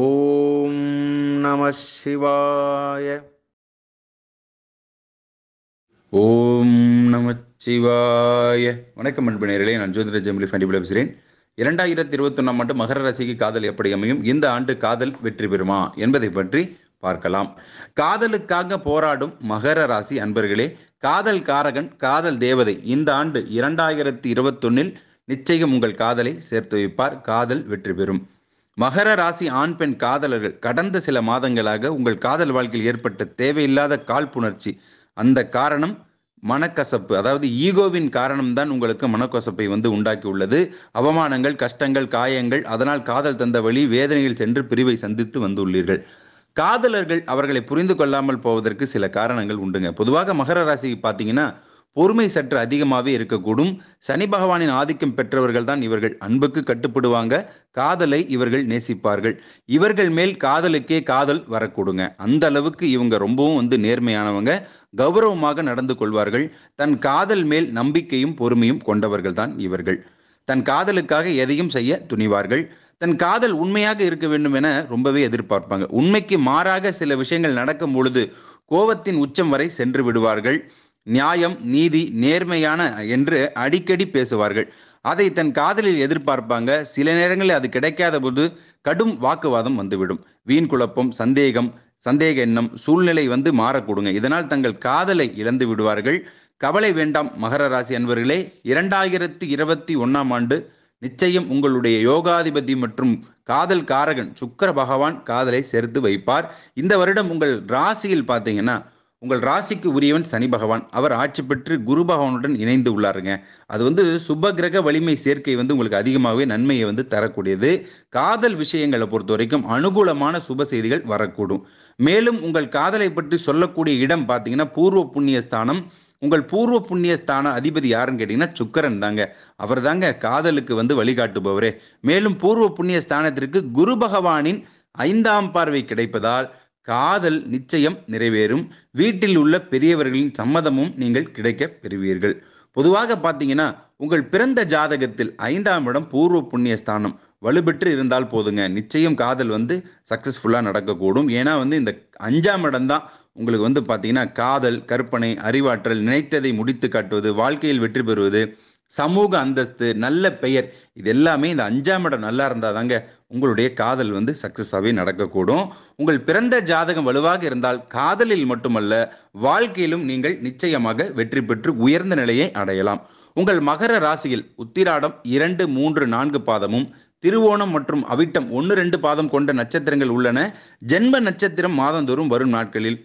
ஓம் நம சிவாய ஓம் நம சிவாய வணக்கம் அன்பு நான் ஜோதிர ஜெமிலி ஃபண்டிபிள் பேசுகிறேன் இரண்டாயிரத்தி ஒன்றாம் ஆண்டு மகர ரசிக்கு காதல் எப்படி அமையும் இந்த ஆண்டு காதல் வெற்றி பெறுமா என்பதை பற்றி பார்க்கலாம் காதலுக்காக போராடும் மகர ராசி அன்பர்களே காதல் காரகன் காதல் தேவதை இந்த ஆண்டு இரண்டாயிரத்தி இருபத்தொன்னில் நிச்சயம் உங்கள் காதலை சேர்த்து வைப்பார் காதல் வெற்றி பெறும் மகர ராசி ஆண் பெண் காதலர்கள் கடந்த சில மாதங்களாக உங்கள் காதல் வாழ்க்கையில் ஏற்பட்ட தேவையில்லாத காழ்ப்புணர்ச்சி அந்த காரணம் மனக்கசப்பு அதாவது ஈகோவின் காரணம்தான் உங்களுக்கு மனக்கசப்பை வந்து உண்டாக்கி உள்ளது அவமானங்கள் கஷ்டங்கள் காயங்கள் அதனால் காதல் தந்த வழி வேதனையில் சென்று பிரிவை சந்தித்து வந்துள்ளீர்கள் காதலர்கள் அவர்களை புரிந்து கொள்ளாமல் போவதற்கு சில காரணங்கள் உண்டுங்க பொதுவாக மகர ராசி பார்த்தீங்கன்னா பொறுமை சற்று அதிகமாகவே இருக்கக்கூடும் சனி பகவானின் ஆதிக்கம் பெற்றவர்கள் தான் இவர்கள் அன்புக்கு கட்டுப்படுவாங்க காதலை இவர்கள் நேசிப்பார்கள் இவர்கள் மேல் காதலுக்கே காதல் வரக்கூடுங்க அந்த அளவுக்கு இவங்க ரொம்பவும் வந்து நேர்மையானவங்க கௌரவமாக நடந்து கொள்வார்கள் தன் காதல் மேல் நம்பிக்கையும் பொறுமையும் கொண்டவர்கள் தான் இவர்கள் தன் காதலுக்காக எதையும் செய்ய துணிவார்கள் தன் காதல் உண்மையாக இருக்க வேண்டும் என ரொம்பவே எதிர்பார்ப்பாங்க உண்மைக்கு மாறாக சில விஷயங்கள் நடக்கும் பொழுது கோவத்தின் உச்சம் வரை சென்று விடுவார்கள் நியாயம் நீதி நேர்மையான என்று அடிக்கடி பேசுவார்கள் அதை தன் காதலில் எதிர்பார்ப்பாங்க சில நேரங்களில் அது கிடைக்காத போது கடும் வாக்குவாதம் வந்துவிடும் வீண் குழப்பம் சந்தேகம் சந்தேக எண்ணம் சூழ்நிலை வந்து மாறக்கூடுங்க இதனால் தங்கள் காதலை இழந்து விடுவார்கள் கவலை வேண்டாம் மகர ராசி அன்பர்களே இரண்டாயிரத்தி இருபத்தி ஒன்னாம் ஆண்டு நிச்சயம் உங்களுடைய யோகாதிபதி மற்றும் காதல் காரகன் சுக்கர பகவான் காதலை சேர்த்து வைப்பார் இந்த வருடம் உங்கள் ராசியில் பார்த்தீங்கன்னா உங்கள் ராசிக்கு உரியவன் சனி பகவான் அவர் ஆட்சி பெற்று குரு பகவானுடன் இணைந்து உள்ளாருங்க அது வந்து சுப கிரக வலிமை சேர்க்கை வந்து உங்களுக்கு அதிகமாகவே நன்மையை வந்து தரக்கூடியது காதல் விஷயங்களை பொறுத்த வரைக்கும் அனுகூலமான சுப செய்திகள் வரக்கூடும் மேலும் உங்கள் காதலை பற்றி சொல்லக்கூடிய இடம் பார்த்தீங்கன்னா பூர்வ புண்ணிய ஸ்தானம் உங்கள் பூர்வ புண்ணிய ஸ்தான அதிபதி யாருன்னு கேட்டீங்கன்னா சுக்கரன் தாங்க அவர் தாங்க காதலுக்கு வந்து வழிகாட்டுபவரே மேலும் பூர்வ புண்ணிய ஸ்தானத்திற்கு குரு பகவானின் ஐந்தாம் பார்வை கிடைப்பதால் காதல் நிச்சயம் நிறைவேறும் வீட்டில் உள்ள பெரியவர்களின் சம்மதமும் நீங்கள் கிடைக்க பெறுவீர்கள் பொதுவாக பார்த்தீங்கன்னா உங்கள் பிறந்த ஜாதகத்தில் ஐந்தாம் இடம் பூர்வ புண்ணிய ஸ்தானம் வலுப்பெற்று இருந்தால் போதுங்க நிச்சயம் காதல் வந்து சக்ஸஸ்ஃபுல்லாக நடக்கக்கூடும் ஏன்னா வந்து இந்த அஞ்சாம் இடம் தான் உங்களுக்கு வந்து பார்த்தீங்கன்னா காதல் கற்பனை அறிவாற்றல் நினைத்ததை முடித்து காட்டுவது வாழ்க்கையில் வெற்றி பெறுவது சமூக அந்தஸ்து நல்ல பெயர் இது எல்லாமே இந்த அஞ்சாம் இடம் நல்லா இருந்தால் தாங்க உங்களுடைய காதல் வந்து சக்ஸஸாகவே நடக்கக்கூடும் உங்கள் பிறந்த ஜாதகம் வலுவாக இருந்தால் காதலில் மட்டுமல்ல வாழ்க்கையிலும் நீங்கள் நிச்சயமாக வெற்றி பெற்று உயர்ந்த நிலையை அடையலாம் உங்கள் மகர ராசியில் உத்திராடம் இரண்டு மூன்று நான்கு பாதமும் திருவோணம் மற்றும் அவிட்டம் ஒன்று ரெண்டு பாதம் கொண்ட நட்சத்திரங்கள் உள்ளன ஜென்ம நட்சத்திரம் மாதந்தோறும் வரும் நாட்களில்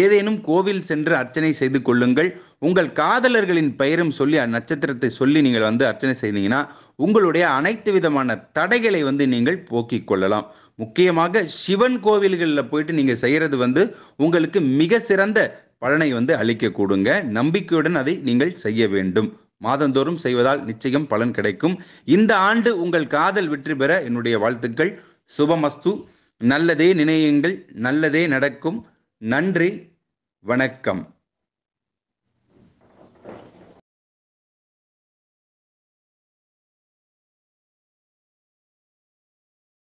ஏதேனும் கோவில் சென்று அர்ச்சனை செய்து கொள்ளுங்கள் உங்கள் காதலர்களின் பெயரும் சொல்லி நட்சத்திரத்தை சொல்லி நீங்கள் வந்து அர்ச்சனை செய்தீங்கன்னா உங்களுடைய அனைத்து விதமான தடைகளை வந்து நீங்கள் போக்கிக் கொள்ளலாம் முக்கியமாக சிவன் கோவில்களில் போயிட்டு நீங்கள் செய்கிறது வந்து உங்களுக்கு மிக சிறந்த பலனை வந்து கூடுங்க நம்பிக்கையுடன் அதை நீங்கள் செய்ய வேண்டும் மாதந்தோறும் செய்வதால் நிச்சயம் பலன் கிடைக்கும் இந்த ஆண்டு உங்கள் காதல் வெற்றி பெற என்னுடைய வாழ்த்துக்கள் சுபமஸ்து நல்லதே நினையுங்கள் நல்லதே நடக்கும் நன்றி வணக்கம்